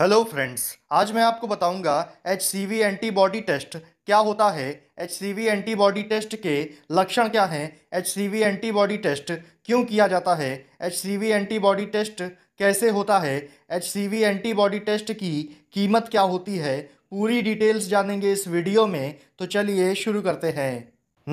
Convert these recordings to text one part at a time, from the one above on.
hello friends आज मैं आपको बताऊंगा एच एंटीबॉडी टेस्ट क्या होता है एच एंटीबॉडी टेस्ट के लक्षण क्या हैं एच एंटीबॉडी टेस्ट क्यों किया जाता है एच एंटीबॉडी टेस्ट कैसे होता है एच एंटीबॉडी टेस्ट की कीमत क्या होती है पूरी डिटेल्स जानेंगे इस वीडियो में तो चलिए शुरू करते हैं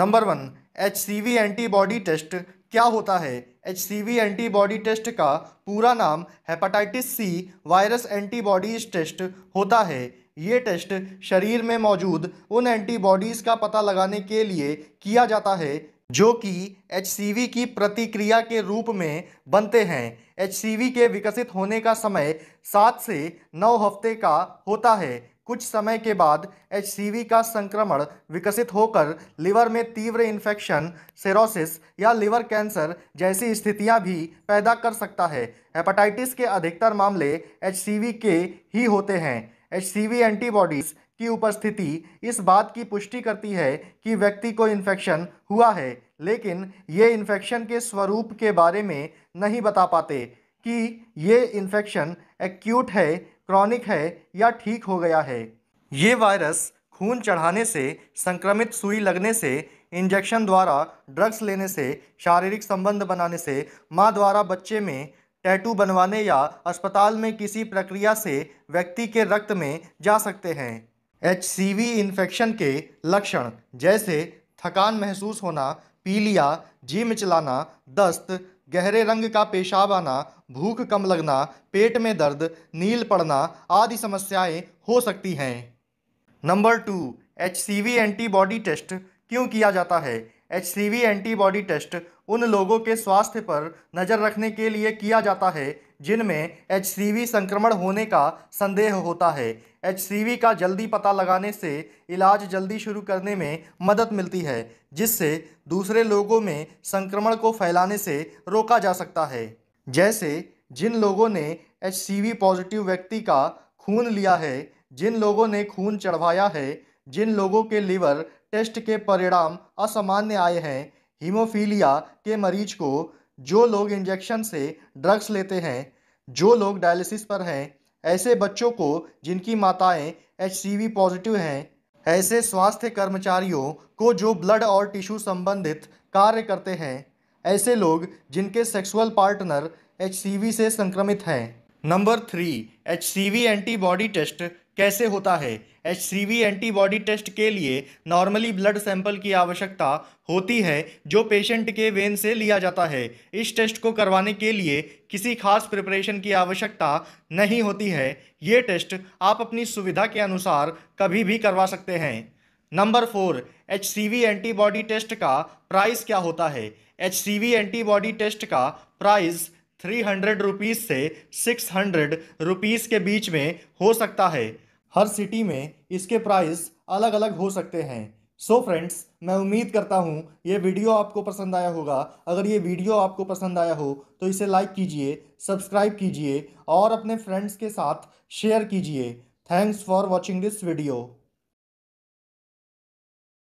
number one H antibody test क्या होता है एच एंटीबॉडी टेस्ट का पूरा नाम hepatitis C virus antibodies test होता है ये टेस्ट शरीर में मौजूद उन एंटीबॉडीज़ का पता लगाने के लिए किया जाता है जो कि एच की प्रतिक्रिया के रूप में बनते हैं एच के विकसित होने का समय सात से नौ हफ्ते का होता है कुछ समय के बाद एच का संक्रमण विकसित होकर लिवर में तीव्र इन्फेक्शन सेरोसिस या लिवर कैंसर जैसी स्थितियां भी पैदा कर सकता है हेपेटाइटिस के अधिकतर मामले एच के ही होते हैं एच एंटीबॉडीज़ की उपस्थिति इस बात की पुष्टि करती है कि व्यक्ति को इन्फेक्शन हुआ है लेकिन ये इन्फेक्शन के स्वरूप के बारे में नहीं बता पाते कि ये इन्फेक्शन एक्यूट है क्रॉनिक है या ठीक हो गया है ये वायरस खून चढ़ाने से संक्रमित सुई लगने से इंजेक्शन द्वारा ड्रग्स लेने से शारीरिक संबंध बनाने से माँ द्वारा बच्चे में टैटू बनवाने या अस्पताल में किसी प्रक्रिया से व्यक्ति के रक्त में जा सकते हैं एच इन्फेक्शन के लक्षण जैसे थकान महसूस होना पीलिया जी मिचलाना दस्त गहरे रंग का पेशाब आना भूख कम लगना पेट में दर्द नील पड़ना आदि समस्याएं हो सकती हैं number two H antibody test क्यों किया जाता है एच एंटीबॉडी टेस्ट उन लोगों के स्वास्थ्य पर नज़र रखने के लिए किया जाता है जिनमें एच संक्रमण होने का संदेह होता है एच का जल्दी पता लगाने से इलाज जल्दी शुरू करने में मदद मिलती है जिससे दूसरे लोगों में संक्रमण को फैलाने से रोका जा सकता है जैसे जिन लोगों ने एच पॉजिटिव व्यक्ति का खून लिया है जिन लोगों ने खून चढ़वाया है जिन लोगों के लिवर टेस्ट के परिणाम असामान्य आए हैं हीमोफीलिया के मरीज को जो लोग इंजेक्शन से ड्रग्स लेते हैं जो लोग डायलिसिस पर हैं ऐसे बच्चों को जिनकी माताएं एच पॉजिटिव हैं ऐसे स्वास्थ्य कर्मचारियों को जो ब्लड और टिश्यू संबंधित कार्य करते हैं ऐसे लोग जिनके सेक्सुअल पार्टनर एच से संक्रमित हैं number three H antibody test कैसे होता है एच एंटीबॉडी टेस्ट के लिए नॉर्मली ब्लड सैंपल की आवश्यकता होती है जो पेशेंट के वेन से लिया जाता है इस टेस्ट को करवाने के लिए किसी खास प्रिपरेशन की आवश्यकता नहीं होती है ये टेस्ट आप अपनी सुविधा के अनुसार कभी भी करवा सकते हैं number four H antibody test का प्राइस क्या होता है एच एंटीबॉडी टेस्ट का प्राइस थ्री हंड्रेड रुपीज़ से सिक्स हंड्रेड रुपीज़ के बीच में हो सकता है हर सिटी में इसके प्राइस अलग अलग हो सकते हैं सो so फ्रेंड्स मैं उम्मीद करता हूँ ये वीडियो आपको पसंद आया होगा अगर ये वीडियो आपको पसंद आया हो तो इसे लाइक कीजिए सब्सक्राइब कीजिए और अपने फ्रेंड्स के साथ शेयर कीजिए thanks for watching this video